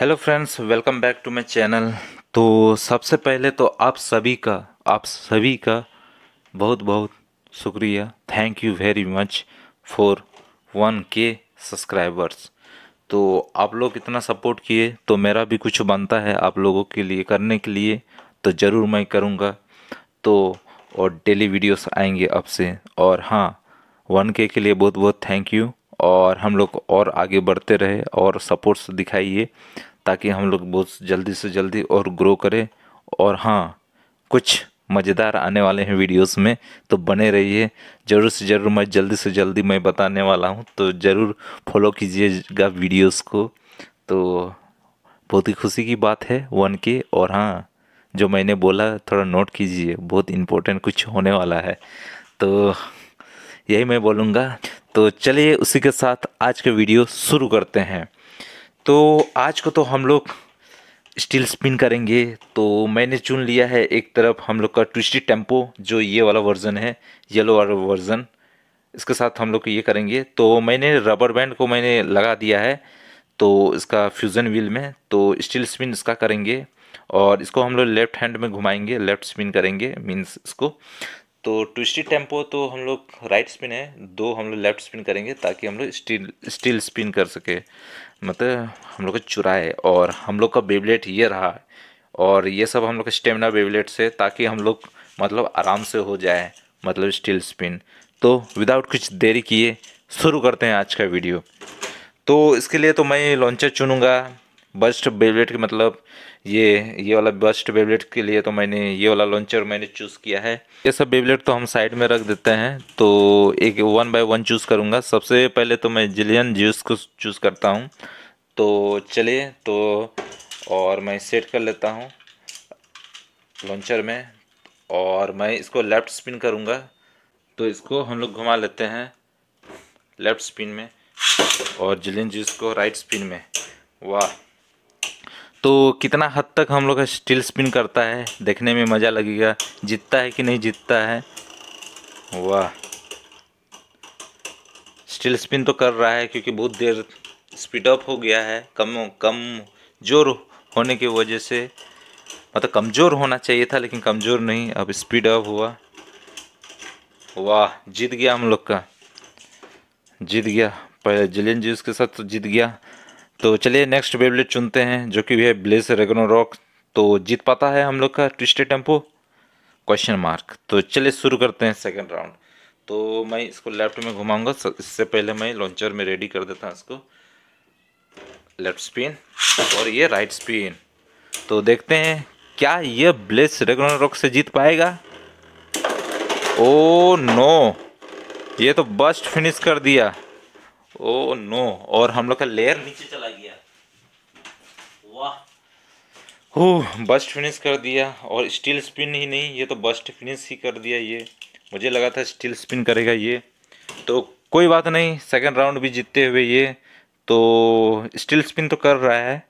hello friends welcome back to my channel तो सबसे पहले तो आप सभी का आप सभी का बहुत बहुत शुक्रिया thank you very much for one K subscribers तो आप लोग इतना सपोर्ट किए तो मेरा भी कुछ बनता है आप लोगों के लिए करने के लिए तो ज़रूर मैं करूँगा तो और डेली वीडियोस आएंगे आपसे और हाँ वन के के लिए बहुत बहुत थैंक यू और हम लोग और आगे बढ़ते रहे और सपोर्ट्स दिखाइए ताकि हम लोग बहुत जल्दी से जल्दी और ग्रो करें और हाँ कुछ मज़ेदार आने वाले हैं वीडियोस में तो बने रहिए ज़रूर से ज़रूर मैं जल्दी से जल्दी मैं बताने वाला हूँ तो ज़रूर फॉलो कीजिएगा वीडियोस को तो बहुत ही खुशी की बात है वन के और हाँ जो मैंने बोला थोड़ा नोट कीजिए बहुत इम्पोर्टेंट कुछ होने वाला है तो यही मैं बोलूँगा तो चलिए उसी के साथ आज का वीडियो शुरू करते हैं तो आज को तो हम लोग स्टील स्पिन करेंगे तो मैंने चुन लिया है एक तरफ हम लोग का ट्विस्टी टेम्पो जो ये वाला वर्जन है येलो वाला वर्जन इसके साथ हम लोग ये करेंगे तो मैंने रबर बैंड को मैंने लगा दिया है तो इसका फ्यूज़न व्हील में तो स्टील स्पिन इसका करेंगे और इसको हम लोग लेफ्ट हैंड में घुमाएंगे लेफ्ट स्पिन करेंगे मीन्स इसको तो ट्विस्टी टेम्पो तो हम लोग राइट स्पिन है दो हम लोग लेफ्ट स्पिन करेंगे ताकि हम लोग स्टील स्टील स्पिन कर सके मतलब हम लोग को चुराए और हम लोग का बेबलेट ये रहा और ये सब हम लोग का स्टेमिना बेबलेट से ताकि हम लोग मतलब आराम से हो जाए मतलब स्टील स्पिन तो विदाउट कुछ देरी किए शुरू करते हैं आज का वीडियो तो इसके लिए तो मैं लॉन्चर चुनूँगा बस्ट बेबलेट के मतलब ये ये वाला बेस्ट बेबलेट के लिए तो मैंने ये वाला लॉन्चर मैंने चूज़ किया है ये सब बेबलेट तो हम साइड में रख देते हैं तो एक वन बाय वन चूज़ करूँगा सबसे पहले तो मैं जिलियन जूस को चूज़ करता हूँ तो चलिए तो और मैं सेट कर लेता हूँ लॉन्चर में और मैं इसको लेफ़्ट स्पिन करूँगा तो इसको हम लोग घुमा लेते हैं लेफ़्ट स्पिन में और जिलियन जूस को राइट स्पिन में वाह तो कितना हद तक हम लोग स्टील स्पिन करता है देखने में मज़ा लगेगा जीतता है कि नहीं जीतता है वाह स्टील स्पिन तो कर रहा है क्योंकि बहुत देर स्पीड अप हो गया है कम कम जोर होने की वजह से मतलब कमज़ोर होना चाहिए था लेकिन कमज़ोर नहीं अब स्पीड अप हुआ वाह जीत गया हम लोग का जीत गया पहले जिलियन जूस के साथ तो जीत गया तो चलिए नेक्स्ट वेबलेट चुनते हैं जो कि है ब्लेस रॉक तो जीत पाता है हम लोग का ट्विस्टे टेम्पो क्वेश्चन मार्क तो चलिए शुरू करते हैं सेकेंड राउंड तो मैं इसको लेफ्ट में घुमाऊंगा इससे पहले मैं लॉन्चर में रेडी कर देता हूँ इसको लेफ्ट स्पिन और ये राइट स्पिन तो देखते हैं क्या ये ब्लेस रॉक से जीत पाएगा ओ oh नो ये तो बस्ट फिनिश कर दिया ओ oh नो और हम लोग का लेयर नीचे हो बस्ट फिनिश कर दिया और स्टील स्पिन ही नहीं ये तो बस्ट फिनिश ही कर दिया ये मुझे लगा था स्टील स्पिन करेगा ये तो कोई बात नहीं सेकंड राउंड भी जीतते हुए ये तो स्टील स्पिन तो कर रहा है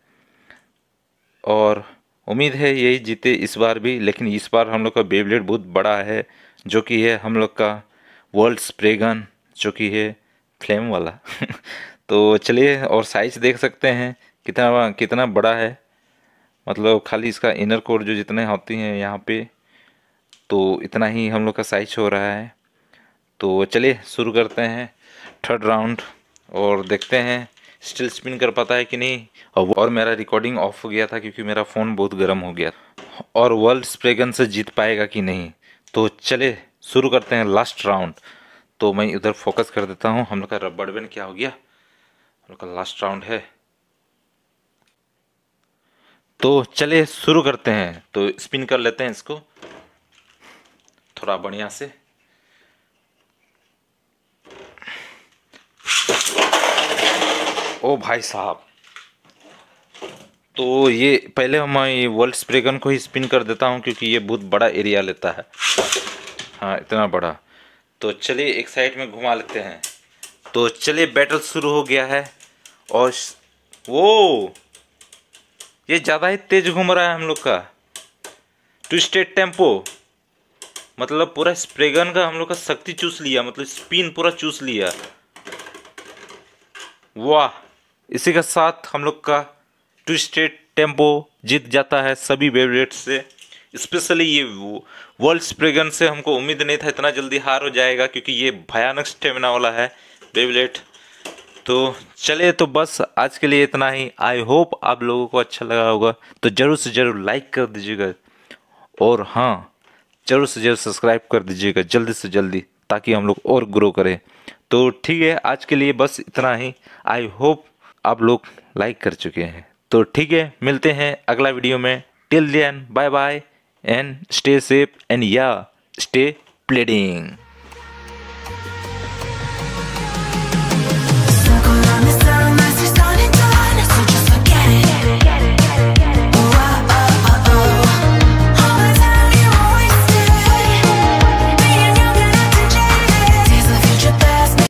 और उम्मीद है यही जीते इस बार भी लेकिन इस बार हम लोग का बेबलेट बहुत बड़ा है जो कि है हम लोग का वर्ल्ड स्प्रेगन जो कि है फ्लेम वाला तो चलिए और साइज देख सकते हैं कितना कितना बड़ा है मतलब खाली इसका इनर कोड जो जितने होती हैं यहाँ पे तो इतना ही हम लोग का साइज हो रहा है तो चलिए शुरू करते हैं थर्ड राउंड और देखते हैं स्टिल स्पिन कर पाता है कि नहीं और मेरा रिकॉर्डिंग ऑफ हो गया था क्योंकि मेरा फ़ोन बहुत गर्म हो गया और वर्ल्ड स्प्रेगन से जीत पाएगा कि नहीं तो चले शुरू करते हैं लास्ट राउंड तो मैं इधर फोकस कर देता हूँ हम लोग का रबड़ बैंड क्या हो गया हम लोग का लास्ट राउंड है तो चले शुरू करते हैं तो स्पिन कर लेते हैं इसको थोड़ा बढ़िया से ओ भाई साहब तो ये पहले हम ये वर्ल्ड स्प्रेगन को ही स्पिन कर देता हूँ क्योंकि ये बहुत बड़ा एरिया लेता है हाँ इतना बड़ा तो चलिए एक साइड में घुमा लेते हैं तो चलिए बैटल शुरू हो गया है और वो ये ज़्यादा ही तेज घूम रहा है हम लोग का ट्विस्टेड टेम्पो मतलब पूरा स्प्रेगन का हम लोग का शक्ति चूस लिया मतलब स्पिन पूरा चूस लिया वाह इसी के साथ हम लोग का ट्विस्टेड टेम्पो जीत जाता है सभी वेबरेट से स्पेशली ये वर्ल्ड स्प्रेगन से हमको उम्मीद नहीं था इतना जल्दी हार हो जाएगा क्योंकि ये भयानक स्टेमिना वाला है बेबलेट तो चले तो बस आज के लिए इतना ही आई होप आप लोगों को अच्छा लगा होगा तो ज़रूर से ज़रूर लाइक कर दीजिएगा और हाँ ज़रूर से ज़रूर सब्सक्राइब कर दीजिएगा जल्दी से जल्दी ताकि हम लोग और ग्रो करें तो ठीक है आज के लिए बस इतना ही आई होप आप लोग लाइक कर चुके हैं तो ठीक है मिलते हैं अगला वीडियो में till then bye bye and stay safe and yeah stay प्लेडिंग